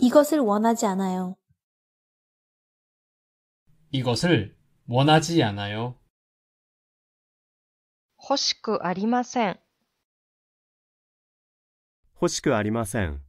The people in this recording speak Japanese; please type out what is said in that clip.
이것을원하지않아요이것을원하지않아요欲しくありません欲しくありません欲しくありません